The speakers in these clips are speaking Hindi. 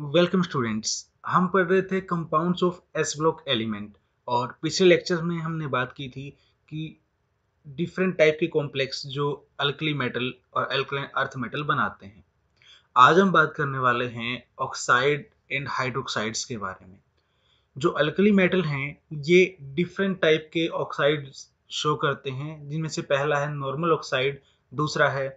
वेलकम स्टूडेंट्स हम पढ़ रहे थे compounds of s block element और पिछले लेक्चर में हमने बात की थी कि डिफरेंट टाइप के कॉम्प्लेक्स जो अल्कली मेटल और अल्कलाइन अर्थ मेटल बनाते हैं आज हम बात करने वाले हैं ऑक्साइड एंड हाइड्रोक्साइड्स के बारे में जो अल्कली मेटल हैं ये डिफरेंट टाइप के ऑक्साइड शो करते हैं जिनमें से पहला है नॉर्मल ऑक्साइड दूसरा है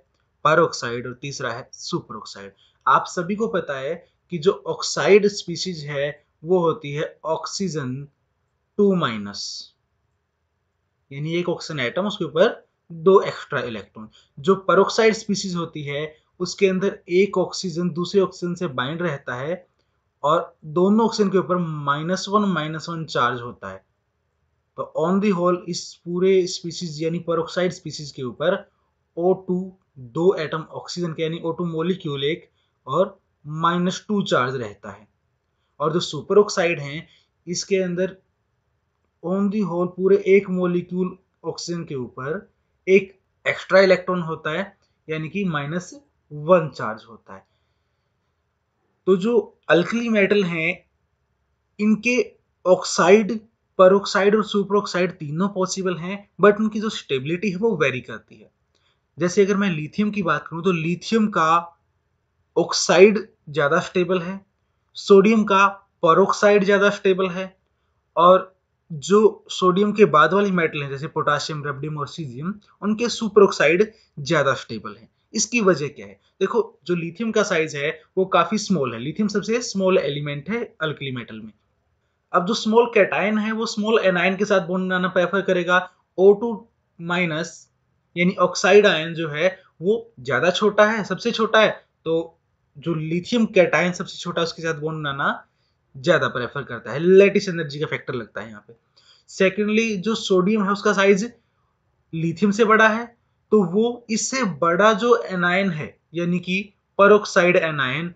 पर ऑक्साइड और तीसरा है सुपर ऑक्साइड आप सभी को पता है कि जो ऑक्साइड स्पीसीज है वो होती है ऑक्सीजन टू माइनस यानी एक ऑक्सीजन आइटम उसके ऊपर दो एक्स्ट्रा इलेक्ट्रॉन जो परोक्साइड स्पीसीज होती है उसके अंदर एक ऑक्सीजन दूसरे ऑक्सीजन से बाइंड रहता है और दोनों ऑक्सीजन के ऊपर minus one minus one charge होता है तो ऑन दी होल इस पूरे स्पीसीज यानी परोक्साइड स्पीसीज के ऊपर ओ टू दो एटम ऑक्सीजन के यानी ओ टू मोलिक्यूल एक और माइनस टू चार्ज रहता है और जो सुपर ऑक्साइड है इसके अंदर ऑन दी होल पूरे एक मोलिक्यूल ऑक्सीजन के ऊपर एक एक्स्ट्रा इलेक्ट्रॉन होता है यानी कि माइनस वन चार्ज होता है तो जो अल्कली मेटल हैं इनके ऑक्साइड परऑक्साइड और सुपर ऑक्साइड तीनों पॉसिबल हैं बट उनकी जो स्टेबिलिटी है वो वेरी करती है जैसे अगर मैं लिथियम की बात करूं तो लिथियम का ऑक्साइड ज़्यादा स्टेबल है सोडियम का परोक्साइड ज़्यादा स्टेबल है और जो सोडियम के बाद वाली मेटल हैं जैसे पोटासियम रेबडियम और सीजियम उनके ऑक्साइड ज़्यादा स्टेबल हैं इसकी वजह क्या है देखो जो लिथियम का साइज है वो काफ़ी स्मॉल है लिथियम सबसे स्मॉल एलिमेंट है अल्कली मेटल में अब जो स्मॉल कैटायन है वो स्मॉल एनायन के साथ बोन बनाना प्रेफर करेगा ओ टू माइनस यानी ऑक्साइड आयन जो है वो ज़्यादा छोटा है सबसे छोटा है तो जो लिथियम कैटायन सबसे छोटा उसके साथ बोन बनाना ज़्यादा प्रेफर करता है लेटिस एनर्जी का फैक्टर लगता है यहाँ पे सेकेंडली जो सोडियम है उसका साइज लिथियम से बड़ा है तो वो इससे बड़ा जो एनायन है यानी कि परोक्साइड एनायन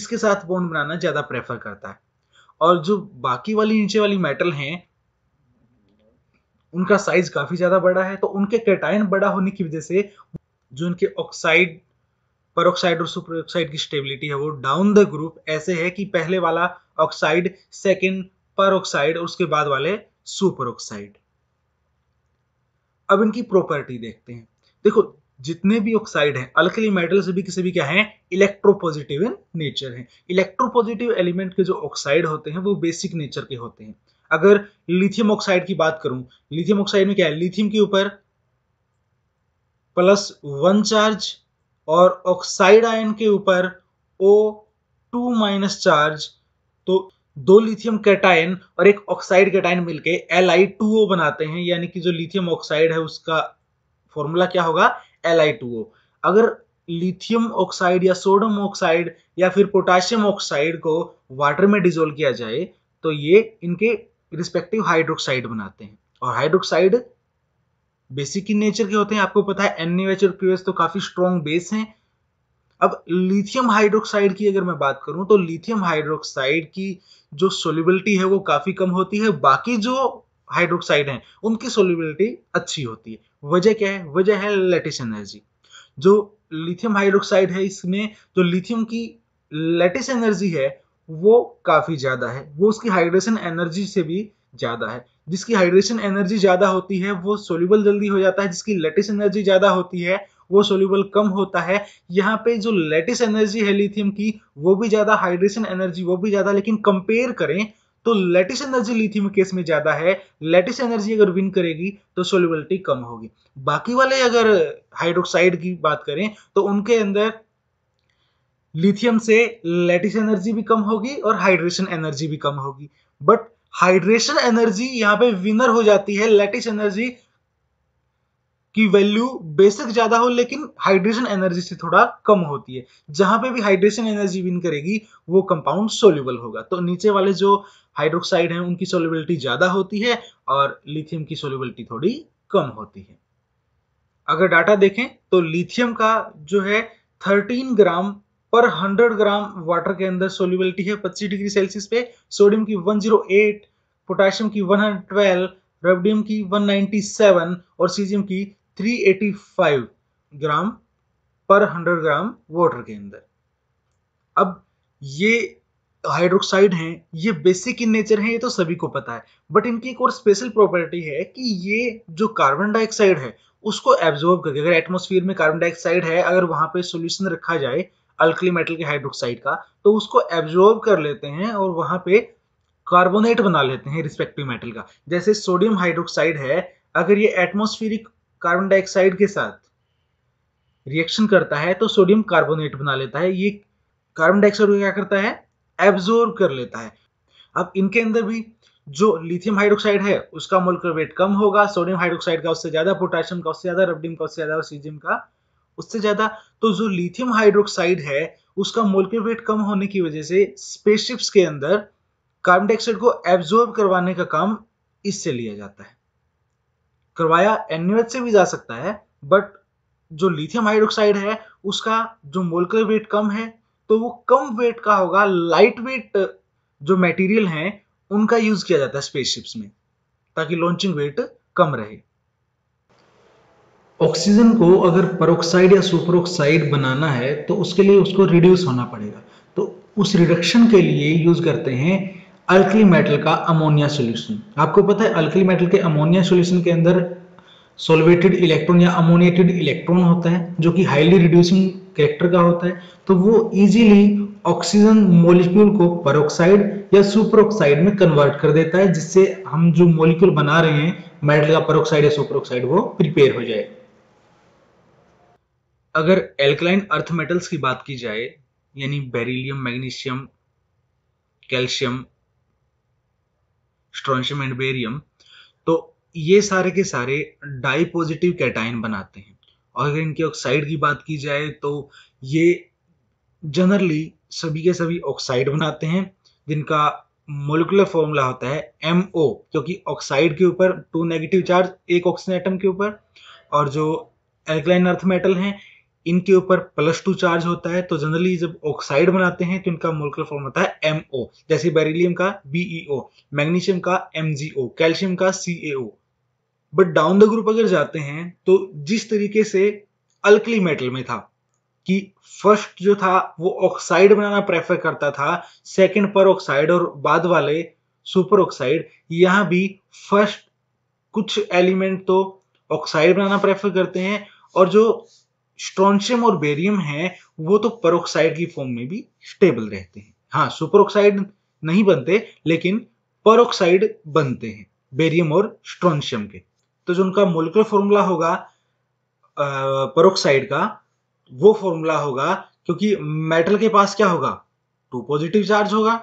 इसके साथ बॉन्ड बनाना ज़्यादा प्रेफर करता है और जो बाकी वाली नीचे वाली मेटल हैं उनका साइज काफ़ी ज़्यादा बड़ा है तो उनके कैटायन बड़ा होने की वजह से जो उनके ऑक्साइड परोक्साइड और सुपरऑक्साइड की स्टेबिलिटी है वो डाउन द ग्रुप ऐसे है कि पहले वाला ऑक्साइड सेकेंड परोक्साइड और उसके बाद वाले सुपरऑक्साइड अब इनकी प्रॉपर्टी देखते हैं देखो जितने भी ऑक्साइड हैं अल्कली मेटल्स भी किसी भी क्या हैं इलेक्ट्रोपॉजिटिव इन नेचर हैं इलेक्ट्रोपॉजिटिव एलिमेंट के जो ऑक्साइड होते हैं वो बेसिक नेचर के होते हैं अगर लिथियम ऑक्साइड की बात करूं लिथियम ऑक्साइड में क्या है लिथियम के ऊपर प्लस वन चार्ज और ऑक्साइड आयन के ऊपर ओ टू माइनस चार्ज तो दो लिथियम कैटाइन और एक ऑक्साइड कैटाइन मिलके एल आई टू ओ बनाते हैं यानी कि जो लिथियम ऑक्साइड है उसका फॉर्मूला क्या होगा एल आई टू ओ अगर लिथियम ऑक्साइड या सोडियम ऑक्साइड या फिर पोटाशियम ऑक्साइड को वाटर में डिजोल्व किया जाए तो ये इनके रिस्पेक्टिव हाइड्रोक्साइड बनाते हैं और हाइड्रोक्साइड बेसिक इन नेचर के होते हैं आपको पता है एनएच और पीएस तो काफी स्ट्रॉन्ग बेस हैं अब लिथियम हाइड्रोक्साइड की अगर मैं बात करूं तो लिथियम हाइड्रोक्साइड की जो सोलिबिलिटी है वो काफी कम होती है बाकी जो हाइड्रोक्साइड हैं उनकी सोलिबिलिटी अच्छी होती है वजह क्या है वजह है लेटिस एनर्जी जो लिथियम हाइड्रोक्साइड है इसमें जो लिथियम की लेटिस एनर्जी है वो काफी ज्यादा है वो उसकी हाइड्रेशन एनर्जी से भी ज्यादा है जिसकी हाइड्रेशन एनर्जी ज्यादा होती है वो सोल्यूबल जल्दी हो जाता है जिसकी लेटिस एनर्जी ज्यादा होती है वो सोल्यूबल कम होता है यहाँ पे जो लेटिस एनर्जी है लिथियम की वो भी ज्यादा हाइड्रेशन एनर्जी वो भी ज्यादा लेकिन कंपेयर करें तो लेटिस एनर्जी लिथियम केस में ज्यादा है लेटिस एनर्जी अगर विन करेगी तो सोल्यूबिलिटी कम होगी बाकी वाले अगर हाइड्रोक्साइड की बात करें तो उनके अंदर लिथियम से लेटिस एनर्जी भी कम होगी और हाइड्रेशन एनर्जी भी कम होगी बट हाइड्रेशन एनर्जी यहां पे विनर हो जाती है लैटिस एनर्जी की वैल्यू बेसिक ज्यादा हो लेकिन हाइड्रेशन एनर्जी से थोड़ा कम होती है जहां पे भी हाइड्रेशन एनर्जी विन करेगी वो कंपाउंड सोल्यूबल होगा तो नीचे वाले जो हाइड्रोक्साइड हैं उनकी सोल्यूबिलिटी ज्यादा होती है और लिथियम की सोल्यूबिलिटी थोड़ी कम होती है अगर डाटा देखें तो लिथियम का जो है 13 ग्राम पर 100 ग्राम वाटर के अंदर सोल्यूबिलिटी है 25 डिग्री सेल्सियस पे सोडियम की 108 पोटेशियम की 112 रेबडियम की 197 और सीजियम की 385 ग्राम पर 100 ग्राम वाटर के अंदर अब ये हाइड्रोक्साइड हैं ये बेसिक इन नेचर हैं ये तो सभी को पता है बट इनकी एक और स्पेशल प्रॉपर्टी है कि ये जो कार्बन डाइऑक्साइड है उसको एब्जॉर्ब करके अगर एटमोसफियर में कार्बन डाइऑक्साइड है अगर वहां पे सोल्यूशन रखा जाए अल्कली मेटल के हाइड्रोक्साइड का तो उसको एब्जॉर्ब कर लेते हैं और वहां पे कार्बोनेट बना लेते हैं रिस्पेक्टिव मेटल का जैसे सोडियम हाइड्रोक्साइड है अगर ये एटमोस्फेरिक कार्बन डाइऑक्साइड के साथ रिएक्शन करता है तो सोडियम कार्बोनेट बना लेता है ये कार्बन डाइऑक्साइड को क्या करता है एब्जॉर्ब कर लेता है अब इनके अंदर भी जो लिथियम हाइड्रोक्साइड है उसका मोलकुलर वेट कम होगा सोडियम हाइड्रोक्साइड का उससे ज्यादा पोटेशियम का उससे ज्यादा रबडियम का उससे ज्यादा और सीजियम का उससे ज़्यादा तो जो लिथियम हाइड्रोक्साइड है उसका मोलकुलर वेट कम होने की वजह से स्पेसशिप्स के अंदर कार्बन डाइऑक्साइड को एब्जॉर्ब करवाने का काम इससे लिया जाता है करवाया एन्यूएच से भी जा सकता है बट जो लिथियम हाइड्रोक्साइड है उसका जो मोलकुलर वेट कम है तो वो कम वेट का होगा लाइट वेट जो मेटीरियल है उनका यूज किया जाता है स्पेसशिप्स में ताकि लॉन्चिंग वेट कम रहे ऑक्सीजन को अगर परोक्साइड या सुपरऑक्साइड बनाना है तो उसके लिए उसको रिड्यूस होना पड़ेगा तो उस रिडक्शन के लिए यूज़ करते हैं अल्कली मेटल का अमोनिया सोल्यूशन आपको पता है अल्कली मेटल के अमोनिया सोल्यूशन के अंदर सोलवेटेड इलेक्ट्रॉन या अमोनिएटेड इलेक्ट्रॉन होता है जो कि हाईली रिड्यूसिंग कैरेक्टर का होता है तो वो इजीली ऑक्सीजन मॉलिक्यूल को परोक्साइड या सुपरऑक्साइड में कन्वर्ट कर देता है जिससे हम जो मॉलिक्यूल बना रहे हैं मेटल का परोक्साइड या सुपरऑक्साइड वो प्रिपेयर हो जाएगा अगर एल्कलाइन अर्थ मेटल्स की बात की जाए यानी beryllium magnesium calcium strontium and barium तो ये सारे के सारे डाई पॉजिटिव कैटाइन बनाते हैं और अगर इनके ऑक्साइड की बात की जाए तो ये जनरली सभी के सभी ऑक्साइड बनाते हैं जिनका मोलिकुलर फॉर्मूला होता है एम ओ क्योंकि ऑक्साइड के ऊपर टू नेगेटिव चार्ज एक ऑक्सीजन एटम के ऊपर और जो एल्कलाइन अर्थ मेटल हैं इनके ऊपर प्लस टू चार्ज होता है तो जनरली जब ऑक्साइड बनाते हैं तो इनका मोलिकुलर फॉर्म होता है एम ओ जैसे बेरिलियम का बीईओ मैग्नीशियम e का एम कैल्शियम का C but down the group अगर जाते हैं तो जिस तरीके से अल्कली मेटल में था कि फर्स्ट जो था वो ऑक्साइड बनाना प्रेफर करता था सेकंड पर ऑक्साइड और बाद वाले सुपर ऑक्साइड यहां भी फर्स्ट कुछ एलिमेंट तो ऑक्साइड बनाना प्रेफर करते हैं और जो स्ट्रॉन्शियम और बेरियम है वो तो परोक्साइड की फॉर्म में भी स्टेबल रहते हैं हाँ सुपरऑक्साइड नहीं बनते लेकिन परोक्साइड बनते हैं बेरियम और स्ट्रॉन्शियम के तो जो उनका मोलिकुलर फॉर्मूला होगा परोक्साइड का वो फॉर्मूला होगा क्योंकि मेटल के पास क्या होगा टू पॉजिटिव चार्ज होगा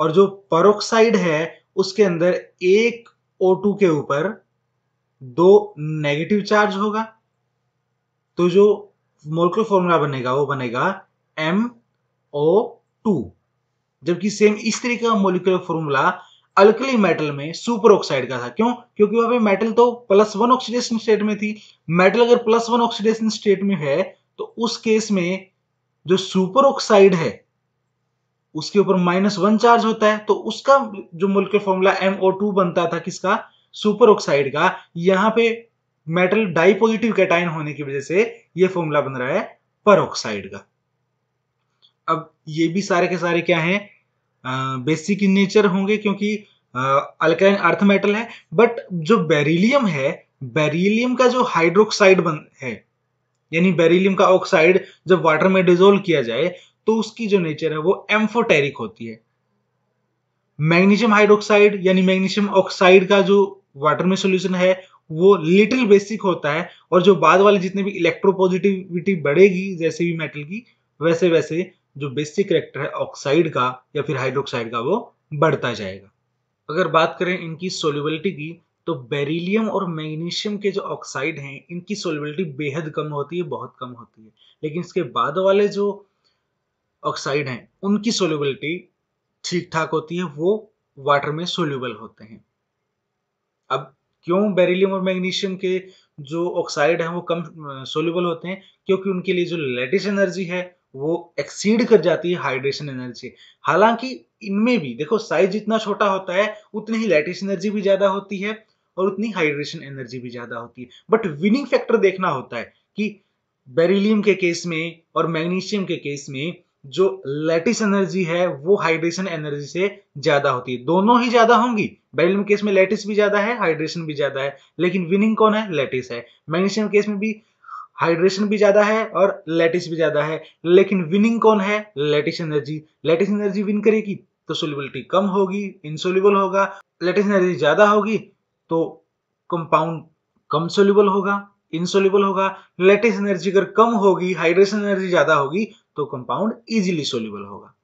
और जो परोक्साइड है उसके अंदर एक O2 के ऊपर दो नेगेटिव चार्ज होगा तो जो मोलकुलर फॉर्मूला बनेगा वो बनेगा एम ओ टू जबकि सेम इस तरीके का मोलिकुलर फॉर्मूला अल्कली मेटल में सुपर ऑक्साइड का था क्यों क्योंकि वहां पे मेटल तो प्लस वन ऑक्सीडेशन स्टेट में थी मेटल अगर प्लस वन ऑक्सीडेशन स्टेट में है तो उस केस में जो सुपर ऑक्साइड है उसके ऊपर माइनस वन चार्ज होता है तो उसका जो molecular formula M O two बनता था किसका सुपर ऑक्साइड का यहां पे मेटल डाइपोजिटिव कैटाइन होने की वजह से ये फॉर्मूला बन रहा है परोक्साइड का अब ये भी सारे के सारे क्या हैं बेसिक इन नेचर होंगे क्योंकि अल्काइन अर्थ मेटल है बट जो बेरिलियम है बेरिलियम का जो हाइड्रोक्साइड बन है यानी बेरिलियम का ऑक्साइड जब वाटर में डिजोल्व किया जाए तो उसकी जो नेचर है वो एम्फोटेरिक होती है मैग्नीशियम हाइड्रोक्साइड यानी मैग्नीशियम ऑक्साइड का जो वाटर में सोल्यूशन है वो लिटिल बेसिक होता है और जो बाद वाले जितने भी इलेक्ट्रोपॉजिटिविटी बढ़ेगी जैसे भी मेटल की वैसे वैसे जो बेसिक करेक्टर है ऑक्साइड का या फिर हाइड्रोक्साइड का वो बढ़ता जाएगा अगर बात करें इनकी सोलिबिलिटी की तो बेरिलियम और मैग्नीशियम के जो ऑक्साइड हैं इनकी सोलिबिलिटी बेहद कम होती है बहुत कम होती है लेकिन इसके बाद वाले जो ऑक्साइड हैं उनकी सोलिबिलिटी ठीक ठाक होती है वो वाटर में सोल्यूबल होते हैं अब क्यों बेरिलियम और मैग्नीशियम के जो ऑक्साइड हैं वो कम सोल्यूबल होते हैं क्योंकि उनके लिए जो लेटिस एनर्जी है वो एक्सीड कर जाती है हाइड्रेशन एनर्जी हालांकि इनमें भी देखो साइज जितना छोटा होता है उतनी ही लेटिस एनर्जी भी ज़्यादा होती है और उतनी हाइड्रेशन एनर्जी भी ज़्यादा होती है बट विनिंग फैक्टर देखना होता है कि बेरिलियम के केस में और मैग्नीशियम के केस में जो लेटिस एनर्जी है वो हाइड्रेशन एनर्जी से ज्यादा होती है दोनों ही ज्यादा होंगी बेरिलियम केस में लेटिस भी ज्यादा है हाइड्रेशन भी ज्यादा है लेकिन विनिंग कौन है लेटिस है मैग्नीशियम केस में भी हाइड्रेशन भी ज्यादा है और लेटिस भी ज्यादा है लेकिन विनिंग कौन है lattice energy lattice energy win करेगी तो सोलिबिलिटी कम होगी इनसोलिबल होगा लेटिस एनर्जी ज्यादा होगी तो कंपाउंड कम सोल्यूबल होगा इनसोल्यूबल होगा लेटिस एनर्जी अगर कम होगी हाइड्रेशन एनर्जी ज्यादा होगी तो कंपाउंड इजीली सोल्यूबल होगा